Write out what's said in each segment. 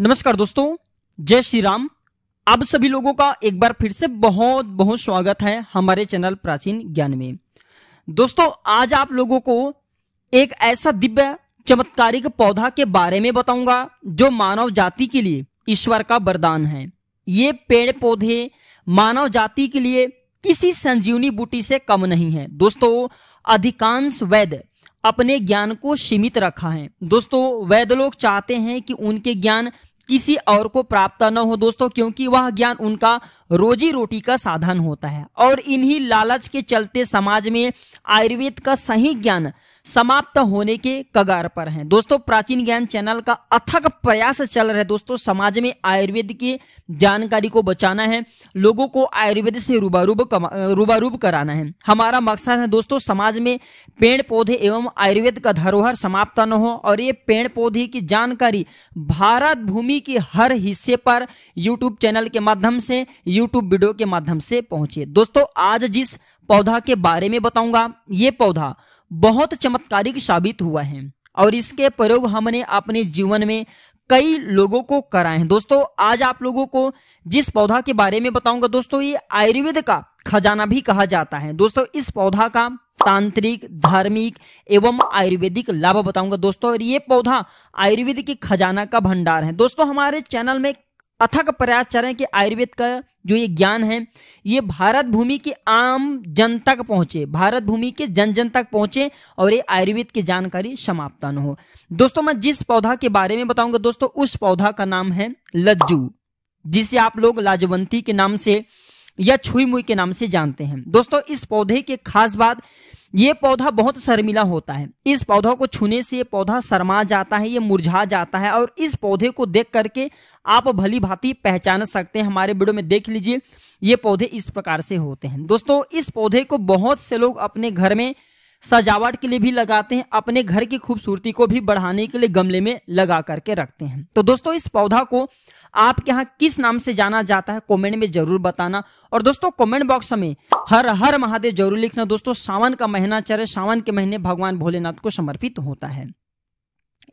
नमस्कार दोस्तों जय श्री राम आप सभी लोगों का एक बार फिर से बहुत बहुत स्वागत है हमारे चैनल प्राचीन ज्ञान में दोस्तों आज आप लोगों को एक ऐसा दिव्य चमत्कारिक पौधा के बारे में बताऊंगा जो मानव जाति के लिए ईश्वर का वरदान है ये पेड़ पौधे मानव जाति के लिए किसी संजीवनी बूटी से कम नहीं है दोस्तों अधिकांश वैद्य अपने ज्ञान को सीमित रखा है दोस्तों वैद्य लोग चाहते हैं कि उनके ज्ञान किसी और को प्राप्त न हो दोस्तों क्योंकि वह ज्ञान उनका रोजी रोटी का साधन होता है और इन्हीं लालच के चलते समाज में आयुर्वेद का सही ज्ञान समाप्त होने के कगार पर हैं दोस्तों प्राचीन ज्ञान चैनल का अथक प्रयास चल रहा है दोस्तों समाज में आयुर्वेद की जानकारी को बचाना है लोगों को आयुर्वेद से रूबारूब रूबारूब कराना है हमारा मकसद है दोस्तों समाज में पेड़ पौधे एवं आयुर्वेद का धरोहर समाप्त न हो और ये पेड़ पौधे की जानकारी भारत भूमि के हर हिस्से पर यूट्यूब चैनल के माध्यम से यूट्यूब वीडियो के माध्यम से पहुंचे दोस्तों आज जिस पौधा के बारे में बताऊंगा ये पौधा बहुत चमत्कारिक साबित हुआ है और इसके प्रयोग हमने अपने जीवन में कई लोगों को कराए हैं दोस्तों आज आप लोगों को जिस पौधा के बारे में बताऊंगा दोस्तों ये आयुर्वेद का खजाना भी कहा जाता है दोस्तों इस पौधा का तांत्रिक धार्मिक एवं आयुर्वेदिक लाभ बताऊंगा दोस्तों और ये पौधा आयुर्वेद के खजाना का भंडार है दोस्तों हमारे चैनल में अथक प्रयास चल रहे हैं कि आयुर्वेद का जो ये ज्ञान है ये भारत भूमि की आम जन तक पहुंचे भारत भूमि के जन जन तक पहुंचे और ये आयुर्वेद की जानकारी समाप्त न हो दोस्तों मैं जिस पौधा के बारे में बताऊंगा दोस्तों उस पौधा का नाम है लज्जू जिसे आप लोग लाजवंती के नाम से या छुई मुई के नाम से जानते हैं दोस्तों इस पौधे के खास बात ये पौधा बहुत शर्मिला होता है इस पौधा को छूने से ये पौधा शर्मा जाता है ये मुरझा जाता है और इस पौधे को देख करके आप भली भांति पहचान सकते हैं हमारे वीडियो में देख लीजिए ये पौधे इस प्रकार से होते हैं दोस्तों इस पौधे को बहुत से लोग अपने घर में सजावट के लिए भी लगाते हैं अपने घर की खूबसूरती को भी बढ़ाने के लिए गमले में लगा करके रखते हैं तो दोस्तों इस पौधा को आपके यहाँ किस नाम से जाना जाता है कमेंट में जरूर बताना और दोस्तों कमेंट बॉक्स में हर हर महादेव जरूर लिखना दोस्तों सावन का महीना चल सावन के महीने भगवान भोलेनाथ को समर्पित होता है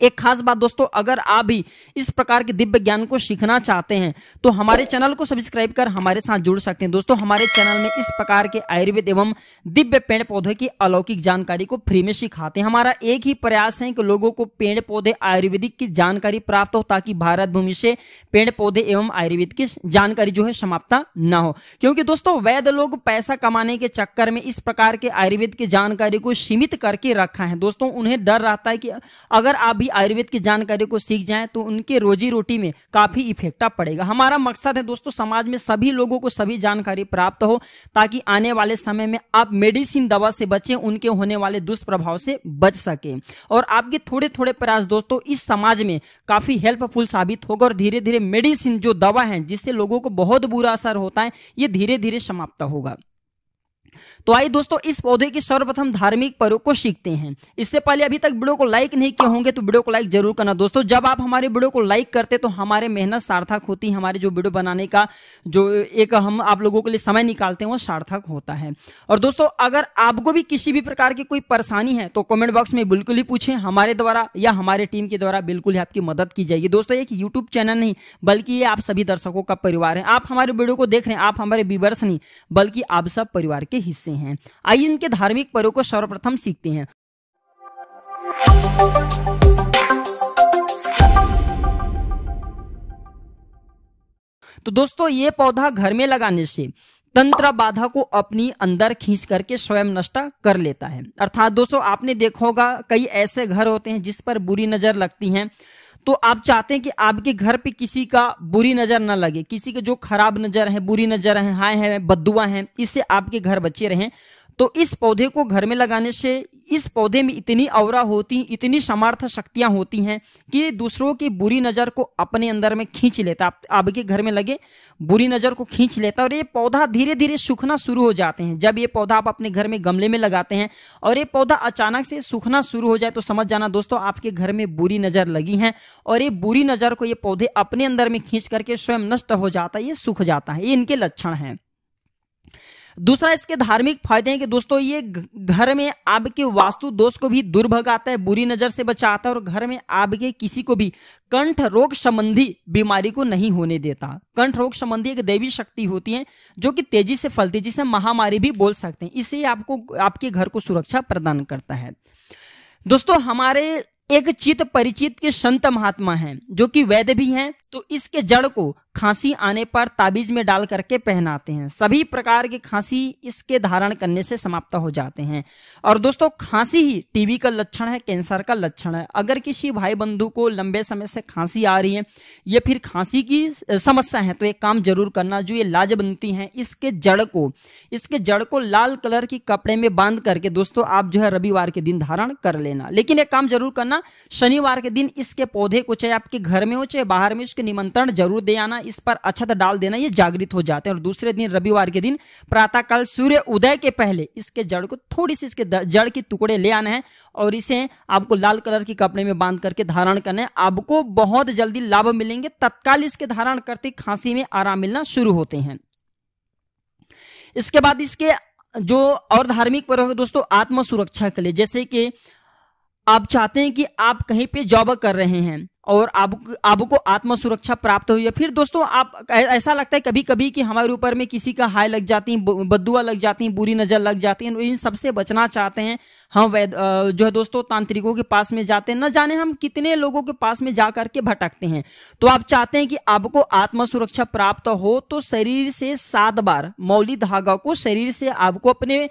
एक खास बात दोस्तों अगर आप भी इस प्रकार के दिव्य ज्ञान को सीखना चाहते हैं तो हमारे चैनल को सब्सक्राइब कर हमारे साथ जुड़ सकते हैं दोस्तों हमारे चैनल में इस प्रकार के आयुर्वेद एवं दिव्य पेड़ पौधे की अलौकिक जानकारी को फ्री में सिखाते हैं हमारा एक ही प्रयास है कि लोगों को पेड़ पौधे आयुर्वेदिक की जानकारी प्राप्त हो ताकि भारत भूमि से पेड़ पौधे एवं आयुर्वेद की जानकारी जो है समाप्त न हो क्योंकि दोस्तों वैध लोग पैसा कमाने के चक्कर में इस प्रकार के आयुर्वेद की जानकारी को सीमित करके रखा है दोस्तों उन्हें डर रहता है कि अगर आप भी आयुर्वेद की जानकारी को सीख जाएं तो उनके रोजी रोटी में काफी इफेक्ट पड़ेगा हमारा मकसद है दोस्तों समाज में सभी लोगों को सभी जानकारी प्राप्त हो ताकि आने वाले समय में आप मेडिसिन दवा से बचें उनके होने वाले दुष्प्रभाव से बच सके और आपके थोड़े थोड़े प्रयास दोस्तों इस समाज में काफी हेल्पफुल साबित होगा और धीरे धीरे मेडिसिन जो दवा है जिससे लोगों को बहुत बुरा असर होता है ये धीरे धीरे समाप्त होगा तो आइए दोस्तों इस पौधे की सर्वप्रथम धार्मिक पर्व को सीखते हैं इससे पहले अभी तक वीडियो को लाइक नहीं किए होंगे तो वीडियो को लाइक जरूर करना दोस्तों जब आप हमारे वीडियो को लाइक करते तो हमारे मेहनत सार्थक होती है हमारे जो वीडियो बनाने का जो एक हम आप लोगों के लिए समय निकालते हैं वो सार्थक होता है और दोस्तों अगर आपको भी किसी भी प्रकार की कोई परेशानी है तो कॉमेंट बॉक्स में बिल्कुल ही पूछें हमारे द्वारा या हमारे टीम के द्वारा बिल्कुल ही आपकी मदद की जाएगी दोस्तों एक यूट्यूब चैनल नहीं बल्कि ये आप सभी दर्शकों का परिवार है आप हमारे वीडियो को देख रहे हैं आप हमारे विवर्स नहीं बल्कि आप सब परिवार के हिस्से हैं आइए इनके धार्मिक पर्व को सर्वप्रथम सीखते हैं तो दोस्तों ये पौधा घर में लगाने से तंत्र बाधा को अपनी अंदर खींच करके स्वयं नष्ट कर लेता है अर्थात दोस्तों आपने देखा होगा कई ऐसे घर होते हैं जिस पर बुरी नजर लगती है तो आप चाहते हैं कि आपके घर पे किसी का बुरी नज़र ना लगे किसी के जो खराब नज़र है बुरी नज़र है हाय है बदुआ है इससे आपके घर बच्चे रहें तो इस पौधे को घर में लगाने से इस पौधे में इतनी अवरा होती इतनी समर्थ शक्तियां होती हैं कि दूसरों की बुरी नज़र को अपने अंदर में खींच लेता आप, आपके घर में लगे बुरी नज़र को खींच लेता और ये पौधा धीरे धीरे सूखना शुरू हो जाते हैं जब ये पौधा आप अपने घर में गमले में लगाते हैं और ये पौधा अचानक से सूखना शुरू हो जाए तो समझ जाना दोस्तों आपके घर में बुरी नज़र लगी है और ये बुरी नज़र को ये पौधे अपने अंदर में खींच करके स्वयं नष्ट हो जाता है ये सूख जाता है ये इनके लक्षण हैं दूसरा इसके धार्मिक फायदे हैं कि दोस्तों ये घर में आपके वास्तु दोष को भी दुर्भगाता है बुरी नजर से बचाता है और घर में आपके किसी को भी कंठ रोग संबंधी बीमारी को नहीं होने देता कंठ रोग संबंधी एक दैवी शक्ति होती है जो कि तेजी से फलती जिसे महामारी भी बोल सकते हैं इसे आपको आपके घर को सुरक्षा प्रदान करता है दोस्तों हमारे एक चित परिचित के संत महात्मा हैं जो कि वैद्य भी हैं तो इसके जड़ को खांसी आने पर ताबीज में डाल करके पहनाते हैं सभी प्रकार की खांसी इसके धारण करने से समाप्त हो जाते हैं और दोस्तों खांसी ही टीबी का लक्षण है कैंसर का लक्षण है अगर किसी भाई बंधु को लंबे समय से खांसी आ रही है या फिर खांसी की समस्या है तो एक काम जरूर करना जो ये लाज बनती है इसके जड़ को इसके जड़ को लाल कलर के कपड़े में बांध करके दोस्तों आप जो है रविवार के दिन धारण कर लेना लेकिन एक काम जरूर करना शनिवार के दिन इसके पौधे को चाहे आपके घर में हो चाहे बाहर में उसके निमंत्रण जरूर दे आना इस पर अछत डाल देना ये जागृत हो जाते हैं और दूसरे दिन रविवार के दिन प्रातःकाल सूर्य उदय के पहले इसके जड़ को थोड़ी सी इसके जड़ के टुकड़े ले आना है और इसे आपको लाल कलर के कपड़े में बांध करके धारण करना है आपको बहुत जल्दी लाभ मिलेंगे तत्काल इसके धारण करते खांसी में आराम मिलना शुरू होते हैं इसके बाद इसके जो और धार्मिक पर्व है दोस्तों आत्म सुरक्षा के लिए जैसे कि आप चाहते हैं कि आप कहीं पे जॉब कर रहे हैं और आप आपको आत्म सुरक्षा प्राप्त हुई है फिर दोस्तों आप ऐसा लगता है कभी कभी कि हमारे ऊपर में किसी का हाय लग जाती है बदुआ लग जाती बुरी नज़र लग जाती है इन सबसे बचना चाहते हैं हम वैद जो है दोस्तों तांत्रिकों के पास में जाते हैं न जाने हम कितने लोगों के पास में जा करके भटकते हैं तो आप चाहते हैं कि आपको आत्म सुरक्षा प्राप्त हो तो शरीर से सात बार मौली धागा को शरीर से आपको अपने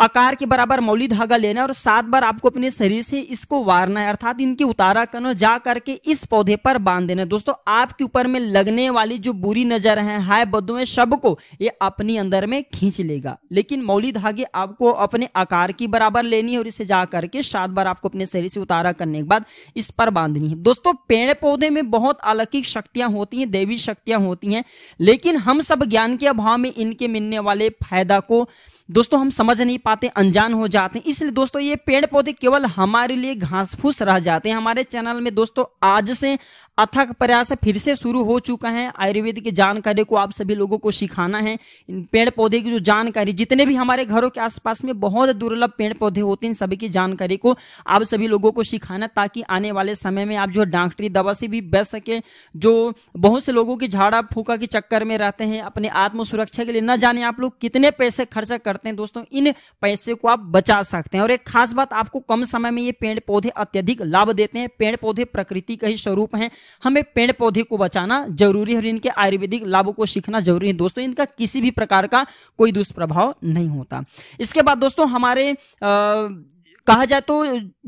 आकार के बराबर मौली धागा लेना है और सात बार आपको अपने शरीर से इसको वारना है अर्थात इनकी उतारा करना और जा करके इस पौधे पर बांध देना दोस्तों आपके ऊपर में लगने वाली जो बुरी नजर है हाय में शब को ये अपनी अंदर में खींच लेगा लेकिन मौली धागे आपको अपने आकार की बराबर लेनी है और इसे जा करके सात बार आपको अपने शरीर से उतारा करने के बाद इस पर बांधनी है दोस्तों पेड़ पौधे में बहुत अलौकिक शक्तियां होती हैं देवी शक्तियां होती हैं लेकिन हम सब ज्ञान के अभाव में इनके मिलने वाले फायदा को दोस्तों हम समझ नहीं नहीं पाते अनजान हो जाते हैं इसलिए दोस्तों ये पेड़ पौधे केवल हमारे लिए घास फूस रह जाते हैं हमारे चैनल में दोस्तों आज से अथक प्रयास फिर से शुरू हो चुका है आयुर्वेद की जानकारी को आप सभी लोगों को सिखाना है इन पेड़ पौधे की जो जानकारी जितने भी हमारे घरों के आसपास में बहुत दुर्लभ पेड़ पौधे होते हैं सभी की जानकारी को आप सभी लोगों को सिखाना ताकि आने वाले समय में आप जो डॉक्टरी दवा से भी बच सके जो बहुत से लोगों की झाड़ा फूका के चक्कर में रहते हैं अपने आत्म सुरक्षा के लिए न जाने आप लोग कितने पैसे खर्चा करते हैं दोस्तों इन पैसे को आप बचा सकते हैं और एक खास बात आपको कम समय में ये पेड़ पौधे अत्यधिक लाभ देते हैं पेड़ पौधे प्रकृति का ही स्वरूप हैं हमें पेड़ पौधे को बचाना जरूरी है और इनके आयुर्वेदिक लाभों को सीखना जरूरी है दोस्तों इनका किसी भी प्रकार का कोई दुष्प्रभाव नहीं होता इसके बाद दोस्तों हमारे आ, कहा जाए तो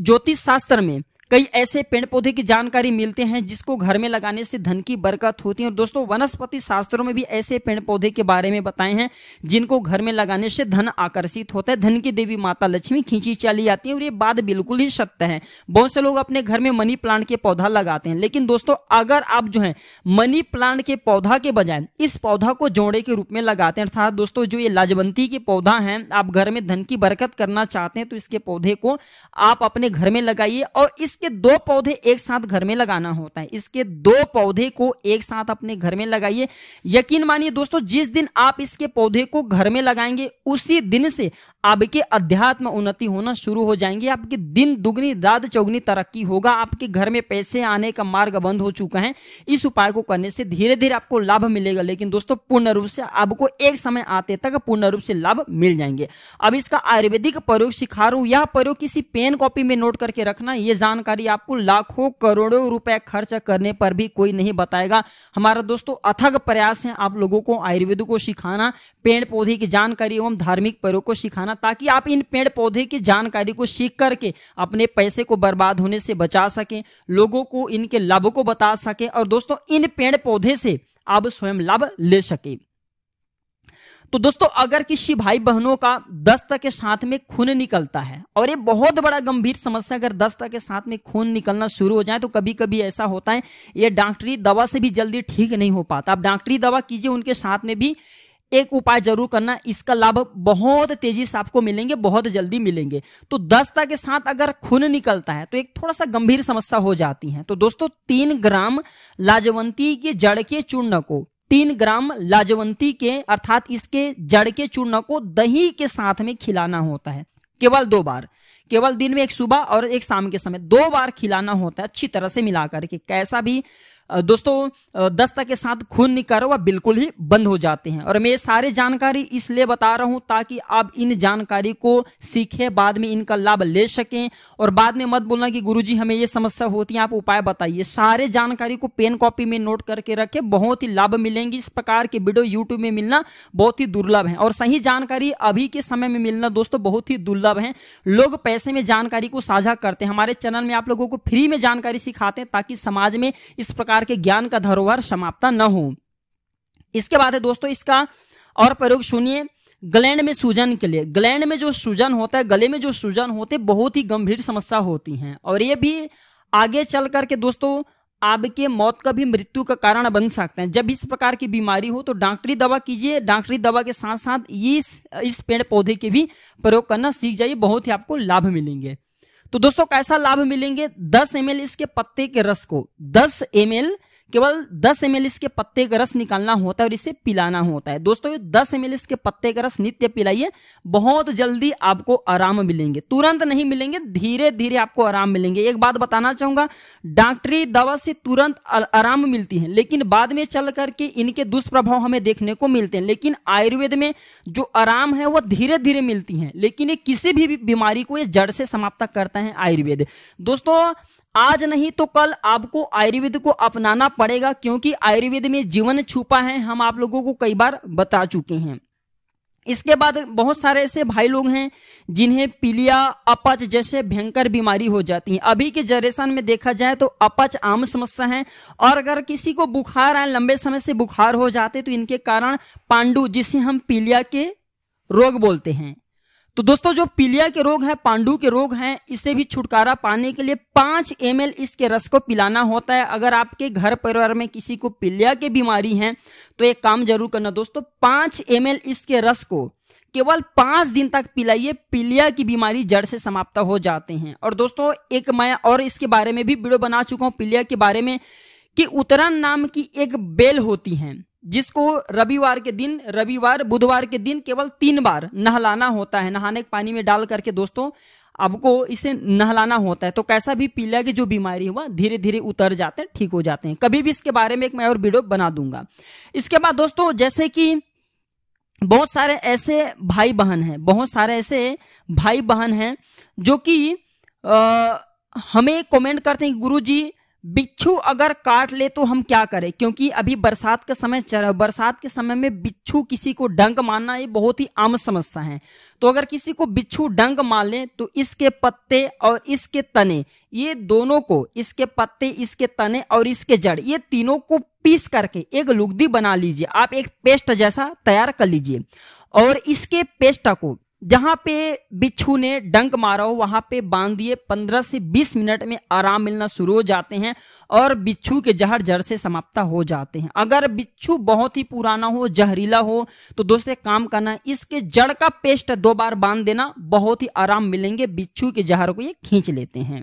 ज्योतिष शास्त्र में कई ऐसे पेड़ पौधे की जानकारी मिलते हैं जिसको घर में लगाने से धन की बरकत होती है और दोस्तों वनस्पति शास्त्रों में भी ऐसे पेड़ पौधे के बारे में बताए हैं जिनको घर में लगाने से धन आकर्षित होता है धन की देवी माता लक्ष्मी खींची चली जाती है और ये बात बिल्कुल ही सत्य है बहुत से लोग अपने घर में मनी प्लांट के पौधा लगाते हैं लेकिन दोस्तों अगर आप जो है मनी प्लांट के पौधा के बजाय इस पौधा को जोड़े के रूप में लगाते हैं अर्थात दोस्तों जो ये लाजवंती के पौधा है आप घर में धन की बरकत करना चाहते हैं तो इसके पौधे को आप अपने घर में लगाइए और इस इसके दो पौधे एक साथ घर में लगाना होता है इसके दो पौधे को एक साथ अपने घर में लगाइए यकीन मानिए दोस्तों जिस दिन आप इसके पौधे को घर में लगाएंगे उसी दिन से आपके अध्यात्म उन्नति होना शुरू हो जाएंगे आपके दिन दुगनी रात चौगनी तरक्की होगा आपके घर में पैसे आने का मार्ग बंद हो चुका है इस उपाय को करने से धीरे धीरे आपको लाभ मिलेगा लेकिन दोस्तों पूर्ण रूप से आपको एक समय आते तक पूर्ण रूप से लाभ मिल जाएंगे अब इसका आयुर्वेदिक प्रयोग सिखा रू हूं यह प्रयोग किसी पेन कॉपी में नोट करके रखना यह जान जानकारी आपको लाखों करोड़ों रुपए खर्च करने पर भी कोई नहीं बताएगा हमारा दोस्तों अथक प्रयास है आप लोगों को आयुर्वेद को सिखाना पेड़ पौधे की जानकारी एवं धार्मिक पर्व को सिखाना ताकि आप इन पेड़ पौधे की जानकारी को सीख करके अपने पैसे को बर्बाद होने से बचा सके लोगों को इनके लाभ को बता सके और दोस्तों इन पेड़ पौधे से आप स्वयं लाभ ले सके तो दोस्तों अगर किसी भाई बहनों का दस्त के साथ में खून निकलता है और ये बहुत बड़ा गंभीर समस्या अगर दस्त के साथ में खून निकलना शुरू हो जाए तो कभी कभी ऐसा होता है ये डॉक्टरी दवा से भी जल्दी ठीक नहीं हो पाता आप डॉक्टरी दवा कीजिए उनके साथ में भी एक उपाय जरूर करना इसका लाभ बहुत तेजी से आपको मिलेंगे बहुत जल्दी मिलेंगे तो दस्ता के साथ अगर खून निकलता है तो एक थोड़ा सा गंभीर समस्या हो जाती है तो दोस्तों तीन ग्राम लाजवंती के जड़ के चूर्ण को तीन ग्राम लाजवंती के अर्थात इसके जड़ के चूर्ण को दही के साथ में खिलाना होता है केवल दो बार केवल दिन में एक सुबह और एक शाम के समय दो बार खिलाना होता है अच्छी तरह से मिलाकर के कैसा भी दोस्तों दस्त के साथ खून निकारो वह बिल्कुल ही बंद हो जाते हैं और मैं ये सारे जानकारी इसलिए बता रहा हूं ताकि आप इन जानकारी को सीखें बाद में इनका लाभ ले सकें और बाद में मत बोलना कि गुरुजी हमें ये समस्या होती है आप उपाय बताइए सारे जानकारी को पेन कॉपी में नोट करके रखें बहुत ही लाभ मिलेंगी इस प्रकार के वीडियो यूट्यूब में मिलना बहुत ही दुर्लभ है और सही जानकारी अभी के समय में मिलना दोस्तों बहुत ही दुर्लभ है लोग पैसे में जानकारी को साझा करते हैं हमारे चैनल में आप लोगों को फ्री में जानकारी सिखाते हैं ताकि समाज में इस प्रकार प्रकार के ज्ञान का धरोहर समाप्त न हो इसके बाद है दोस्तों इसका और प्रयोग सुनिए ग्लैंड में सूजन के लिए ग्लैंड में जो सूजन होता है गले में जो सूजन होते बहुत ही गंभीर समस्या होती हैं और ये भी आगे चल करके दोस्तों आपके मौत का भी मृत्यु का कारण बन सकते हैं जब इस प्रकार की बीमारी हो तो डॉक्टरी दवा कीजिए डॉक्टरी दवा के साथ साथ इस इस पेड़ पौधे के भी प्रयोग करना सीख जाइए बहुत ही आपको लाभ मिलेंगे तो दोस्तों कैसा लाभ मिलेंगे दस एम इसके पत्ते के रस को दस एम केवल 10 एम के पत्ते का रस निकालना होता है और इसे पिलाना होता है दोस्तों ये 10 एम के पत्ते का रस नित्य पिलाइए बहुत जल्दी आपको आराम मिलेंगे तुरंत नहीं मिलेंगे धीरे धीरे आपको आराम मिलेंगे एक बात बताना चाहूंगा डॉक्टरी दवा से तुरंत आराम मिलती है लेकिन बाद में चल करके इनके दुष्प्रभाव हमें देखने को मिलते हैं लेकिन आयुर्वेद में जो आराम है वह धीरे धीरे मिलती है लेकिन ये किसी भी बीमारी को ये जड़ से समाप्त करता है आयुर्वेद दोस्तों आज नहीं तो कल आपको आयुर्वेद को अपनाना पड़ेगा क्योंकि आयुर्वेद में जीवन छुपा है हम आप लोगों को कई बार बता चुके हैं इसके बाद बहुत सारे ऐसे भाई लोग हैं जिन्हें पीलिया अपच जैसे भयंकर बीमारी हो जाती है अभी के जनरेशन में देखा जाए तो अपच आम समस्या है और अगर किसी को बुखार आए लंबे समय से बुखार हो जाते तो इनके कारण पांडु जिसे हम पीलिया के रोग बोलते हैं तो दोस्तों जो पीलिया के रोग हैं पांडु के रोग हैं इससे भी छुटकारा पाने के लिए पांच एम इसके रस को पिलाना होता है अगर आपके घर परिवार में किसी को पीलिया की बीमारी है तो एक काम जरूर करना दोस्तों पांच एम इसके रस को केवल पांच दिन तक पिलाइए पीलिया की बीमारी जड़ से समाप्त हो जाते हैं और दोस्तों एक मैं और इसके बारे में भी वीडियो बना चुका हूं पीलिया के बारे में कि उतरन नाम की एक बेल होती है जिसको रविवार के दिन रविवार बुधवार के दिन केवल तीन बार नहलाना होता है नहाने के पानी में डाल करके दोस्तों आपको इसे नहलाना होता है तो कैसा भी पीला की जो बीमारी हुआ धीरे धीरे उतर जाते हैं ठीक हो जाते हैं कभी भी इसके बारे में एक मैं और वीडियो बना दूंगा इसके बाद दोस्तों जैसे कि बहुत सारे ऐसे भाई बहन हैं बहुत सारे ऐसे भाई बहन हैं जो कि हमें कमेंट करते हैं गुरु जी बिच्छू अगर काट ले तो हम क्या करें क्योंकि अभी बरसात का समय चल बरसात के समय में बिच्छू किसी को डंक मारना ये बहुत ही आम समस्या है तो अगर किसी को बिच्छू डंक मार लें तो इसके पत्ते और इसके तने ये दोनों को इसके पत्ते इसके तने और इसके जड़ ये तीनों को पीस करके एक लुगदी बना लीजिए आप एक पेस्ट जैसा तैयार कर लीजिए और इसके पेस्ट को जहां पे बिच्छू ने डंक मारा हो वहां पे बांध दिए 15 से 20 मिनट में आराम मिलना शुरू हो जाते हैं और बिच्छू के जहर जड़ से समाप्त हो जाते हैं अगर बिच्छू बहुत ही पुराना हो जहरीला हो तो दोस्तों काम करना इसके जड़ का पेस्ट दो बार बांध देना बहुत ही आराम मिलेंगे बिच्छू के जहर को ये खींच लेते हैं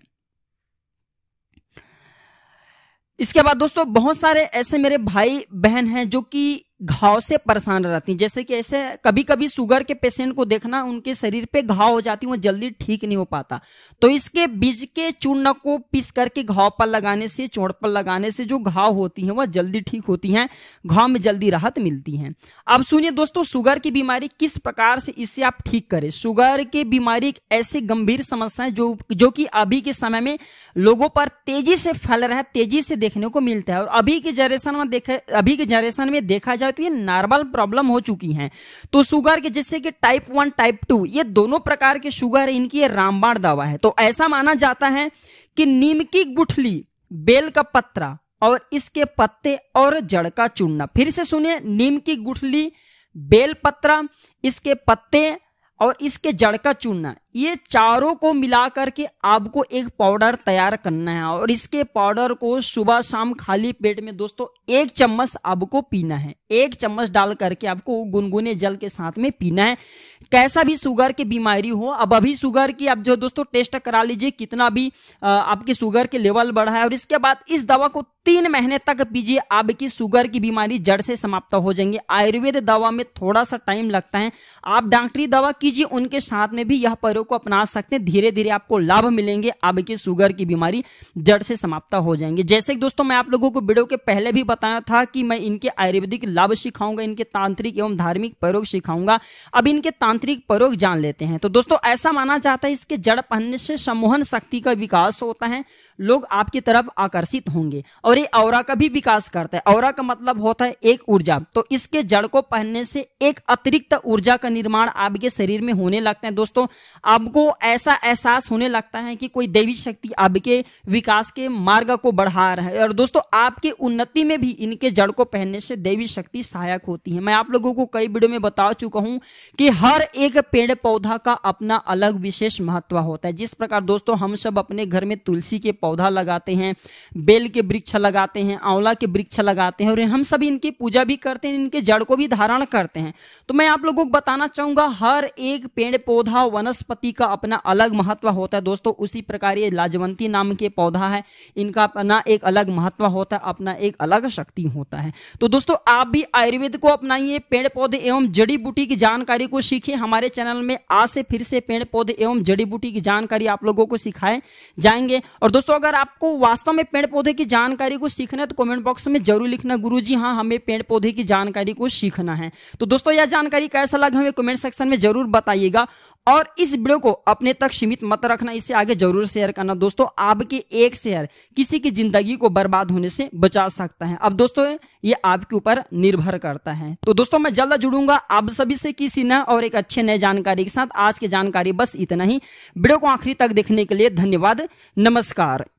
इसके बाद दोस्तों बहुत सारे ऐसे मेरे भाई बहन हैं जो कि घाव से परेशान रहती हैं जैसे कि ऐसे कभी कभी शुगर के पेशेंट को देखना उनके शरीर पे घाव हो जाती है वो जल्दी ठीक नहीं हो पाता तो इसके बीज के चूर्ण को पीस करके घाव पर लगाने से चोट पर लगाने से जो घाव होती हैं वह जल्दी ठीक होती हैं घाव में जल्दी राहत मिलती है अब सुनिए दोस्तों शुगर की बीमारी किस प्रकार से इससे आप ठीक करें शुगर की बीमारी ऐसी गंभीर समस्या है जो जो कि अभी के समय में लोगों पर तेजी से फैल रहा है तेजी से देखने को मिलता है और अभी के जनरेशन में देखे अभी के जनरेशन में देखा जाए है तो ये नॉर्मल प्रॉब्लम हो चुकी हैं तो शुगर के जिससे कि टाइप वन टाइप टू ये दोनों प्रकार के शुगर है इनकी ये रामबाण दवा है तो ऐसा माना जाता है कि नीम की गुठली बेल का पत्रा और इसके पत्ते और जड़ का चूर्ण फिर से सुनिए नीम की गुठली बेल पत्रा इसके पत्ते और इसके जड़ का चूर्ण ये चारों को मिला करके आपको एक पाउडर तैयार करना है और इसके पाउडर को सुबह शाम खाली पेट में दोस्तों एक चम्मच आपको पीना है एक चम्मच डाल करके आपको गुनगुने जल के साथ में पीना है कैसा भी शुगर की बीमारी हो अब अभी शुगर की आप जो दोस्तों टेस्ट करा लीजिए कितना भी आपके शुगर के लेवल बढ़ा है और इसके बाद इस दवा को तीन महीने तक पीजिए आपकी शुगर की बीमारी जड़ से समाप्त हो जाएंगे आयुर्वेद दवा में थोड़ा सा टाइम लगता है आप डॉक्टरी दवा कीजिए उनके साथ में भी यह उपायों को अपना सकते हैं धीरे धीरे आपको लाभ मिलेंगे आपकी शुगर की बीमारी जड़ से समाप्त हो जाएंगे जैसे दोस्तों मैं आप लोगों को वीडियो के पहले भी बताया था कि मैं इनके आयुर्वेदिक लाभ सिखाऊंगा इनके तांत्रिक एवं धार्मिक प्रयोग सिखाऊंगा अब इनके तांत्रिक प्रयोग जान लेते हैं तो दोस्तों ऐसा माना जाता है इसके जड़ पहनने से सम्मोहन शक्ति का विकास होता है लोग आपकी तरफ आकर्षित होंगे और ये औरा का भी विकास करता है औरा का मतलब होता है एक ऊर्जा तो इसके जड़ को पहनने से एक अतिरिक्त ऊर्जा का निर्माण आपके शरीर में होने लगता है दोस्तों आपको ऐसा एहसास होने लगता है कि कोई दैवी शक्ति आपके विकास के मार्ग को बढ़ा रहा है और दोस्तों आपकी उन्नति में भी इनके जड़ को पहनने से देवी शक्ति सहायक होती है मैं आप लोगों को कई वीडियो में बता चुका हूं कि हर एक पेड़ पौधा का अपना अलग विशेष महत्व होता है जिस प्रकार दोस्तों हम सब अपने घर में तुलसी के पौधे पौधा लगाते हैं बेल के वृक्ष लगाते हैं आंवला के वृक्ष लगाते हैं और हम सभी इनकी पूजा भी करते हैं इनके जड़ को भी धारण करते हैं तो मैं आप लोगों को बताना चाहूंगा हर एक पेड़ पौधा वनस्पति का अपना अलग महत्व होता है दोस्तों उसी प्रकार ये लाजवंती नाम के पौधा है इनका अपना एक अलग महत्व होता है अपना एक अलग शक्ति होता है तो दोस्तों आप भी आयुर्वेद को अपनाइए पेड़ पौधे एवं जड़ी बूटी की जानकारी को सीखिए हमारे चैनल में आज से फिर से पेड़ पौधे एवं जड़ी बूटी की जानकारी आप लोगों को सिखाए जाएंगे और दोस्तों अगर आपको वास्तव में पेड़ पौधे की जानकारी को सीखना है तो कमेंट बॉक्स में जरूर लिखना गुरु जी हाँ हमें पेड़ पौधे की जानकारी को सीखना है तो दोस्तों यह जानकारी कैसा लगा हमें कमेंट सेक्शन में जरूर बताइएगा और इस वीडियो को अपने तक सीमित मत रखना इसे आगे जरूर शेयर करना दोस्तों आपके एक शेयर किसी की जिंदगी को बर्बाद होने से बचा सकता है अब दोस्तों ये आपके ऊपर निर्भर करता है तो दोस्तों मैं जल्द जुड़ूंगा आप सभी से किसी न और एक अच्छे नए जानकारी के साथ आज की जानकारी बस इतना ही वीडियो को आखिरी तक देखने के लिए धन्यवाद नमस्कार